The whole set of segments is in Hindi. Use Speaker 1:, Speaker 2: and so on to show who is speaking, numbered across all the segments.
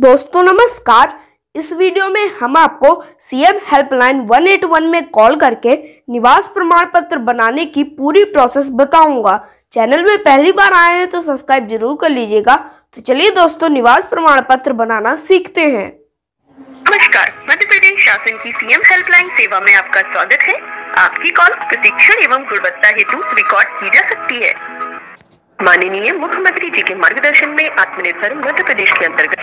Speaker 1: दोस्तों नमस्कार इस वीडियो में हम आपको सीएम हेल्पलाइन 181 में कॉल करके निवास प्रमाण पत्र बनाने की पूरी प्रोसेस बताऊंगा चैनल में पहली बार आए हैं तो सब्सक्राइब जरूर कर लीजिएगा तो चलिए दोस्तों निवास प्रमाण पत्र बनाना सीखते हैं नमस्कार मध्य प्रदेश शासन की सीएम हेल्पलाइन सेवा में आपका स्वागत है आपकी कॉल प्रशिक्षण एवं गुणवत्ता हेतु रिकॉर्ड की जा सकती है माननीय मुख्यमंत्री जी के मार्गदर्शन में आत्मनिर्भर मध्य प्रदेश के अंतर्गत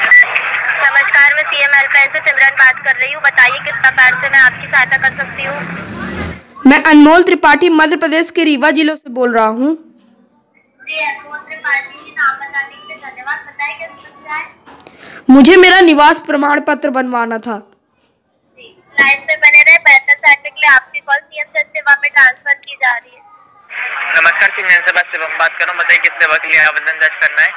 Speaker 1: नमस्कार मैं सीएम एल्फा से सिमरन बात कर रही हूँ बताइए किस प्रकार से मैं आपकी सहायता कर सकती हूँ मैं अनमोल त्रिपाठी मध्य प्रदेश के रीवा जिलों से बोल रहा हूँ मुझे मेरा निवास प्रमाण पत्र बनवाना था लाइन पे बने रहे बेहतर के लिए आपकी कॉल सीएम सेवा में ट्रांसफर की जा रही है नमस्कार सिंह से बात करूँ बताइए किस सेवा के लिए आवेदन दर्ज करना है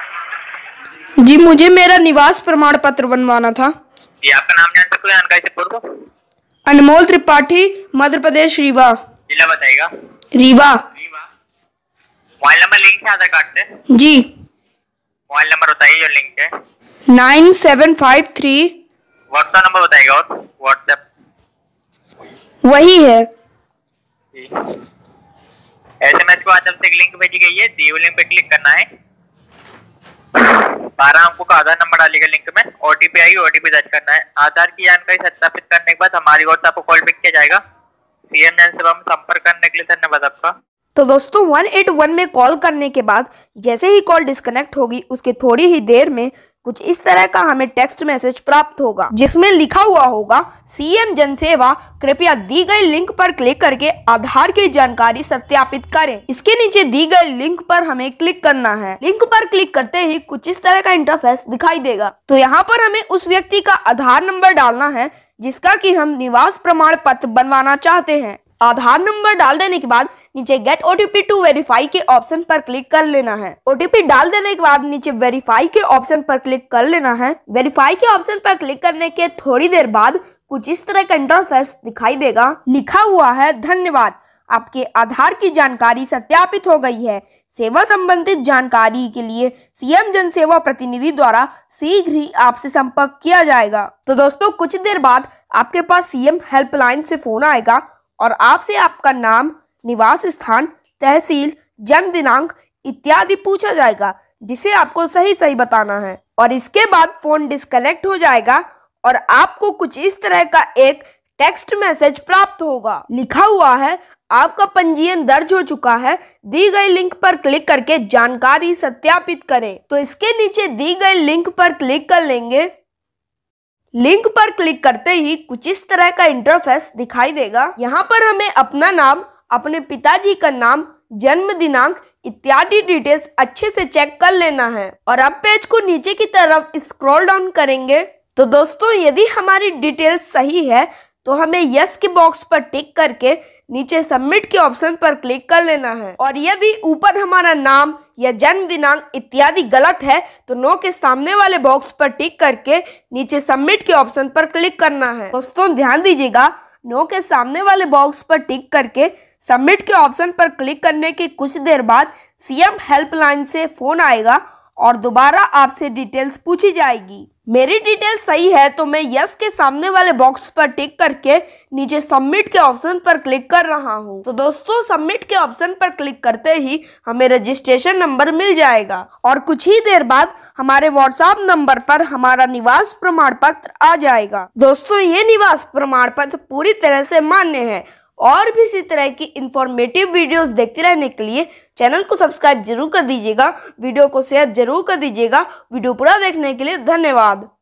Speaker 1: जी मुझे मेरा निवास प्रमाण पत्र बनवाना था जी आपका नाम जान सकते हैं जानकारी अनमोल त्रिपाठी मध्य प्रदेश रीवा जिला बताएगा रीवा मोबाइल नंबर लिंक है आधार कार्ड से जी मोबाइल नंबर बताइए जो लिंक है nine seven five three WhatsApp number बताएगा और व्हाट्सएप वही है एस एम एस को आज अब तक लिंक भेजी गई है दी लिंक पे क्लिक करना है बारह अंकों का आधार नंबर डालेगा लिंक में ओटीपी आई ओटीपी दर्ज करना है आधार की जानकारी सत्यापित करने के बाद हमारी ओर से आपको कॉल पिक किया जाएगा सीएम सेवा में संपर्क करने के लिए धन्यवाद आपका तो दोस्तों 181 में कॉल करने के बाद जैसे ही कॉल डिस्कनेक्ट होगी उसके थोड़ी ही देर में कुछ इस तरह का हमें टेक्स्ट मैसेज प्राप्त होगा जिसमें लिखा हुआ होगा सीएम जनसेवा कृपया दी गई लिंक पर क्लिक करके आधार की जानकारी सत्यापित करें इसके नीचे दी गई लिंक पर हमें क्लिक करना है लिंक पर क्लिक करते ही कुछ इस तरह का इंटरफेस दिखाई देगा तो यहाँ पर हमें उस व्यक्ति का आधार नंबर डालना है जिसका की हम निवास प्रमाण पत्र बनवाना चाहते है आधार नंबर डाल देने के बाद नीचे गेट ओटीपी टू वेरीफाई के ऑप्शन पर क्लिक कर लेना है ओटीपी डाल देने के बाद नीचे वेरीफाई के ऑप्शन पर क्लिक कर लेना है वेरीफाई के ऑप्शन पर क्लिक करने के थोड़ी देर बाद कुछ इस तरह का इंटरफेस दिखाई देगा लिखा हुआ है धन्यवाद आपके आधार की जानकारी सत्यापित हो गई है सेवा संबंधित जानकारी के लिए सीएम जन सेवा प्रतिनिधि द्वारा शीघ्र ही आपसे संपर्क किया जाएगा तो दोस्तों कुछ देर बाद आपके पास सीएम हेल्पलाइन से फोन आएगा और आपसे आपका नाम निवास स्थान तहसील जन्म दिनांक इत्यादि पूछा जाएगा जिसे आपको सही सही बताना है और इसके बाद फोन डिस्कनेक्ट हो जाएगा और आपको कुछ इस तरह का एक टेक्स्ट मैसेज प्राप्त होगा लिखा हुआ है आपका पंजीयन दर्ज हो चुका है दी गई लिंक पर क्लिक करके जानकारी सत्यापित करें तो इसके नीचे दी गई लिंक पर क्लिक कर लेंगे लिंक पर क्लिक करते ही कुछ इस तरह का इंटरफेस दिखाई देगा यहाँ पर हमें अपना नाम अपने पिताजी का नाम जन्म दिनांक इत्यादि डिटेल्स अच्छे से चेक कर लेना है और अब पेज को नीचे की तरफ स्क्रॉल डाउन करेंगे तो दोस्तों यदि हमारी डिटेल्स सही है तो हमें यस के बॉक्स पर टिक करके नीचे सबमिट के ऑप्शन पर क्लिक कर लेना है और यदि ऊपर हमारा नाम या जन्म दिनांक इत्यादि गलत है तो नो के सामने वाले बॉक्स पर टिक करके नीचे सबमिट के ऑप्शन पर क्लिक करना है दोस्तों ध्यान दीजिएगा नो के सामने वाले बॉक्स पर टिक करके सबमिट के ऑप्शन पर क्लिक करने के कुछ देर बाद सीएम हेल्पलाइन से फ़ोन आएगा और दोबारा आपसे डिटेल्स पूछी जाएगी मेरी डिटेल सही है तो मैं यस के सामने वाले बॉक्स पर टिक करके नीचे सबमिट के ऑप्शन पर क्लिक कर रहा हूँ तो दोस्तों सबमिट के ऑप्शन पर क्लिक करते ही हमें रजिस्ट्रेशन नंबर मिल जाएगा और कुछ ही देर बाद हमारे व्हाट्सएप नंबर पर हमारा निवास प्रमाण पत्र आ जाएगा दोस्तों ये निवास प्रमाण पत्र पूरी तरह से मान्य है और भी इसी तरह की इंफॉर्मेटिव वीडियोस देखते रहने के लिए चैनल को सब्सक्राइब जरूर कर दीजिएगा वीडियो को शेयर जरूर कर दीजिएगा वीडियो पूरा देखने के लिए धन्यवाद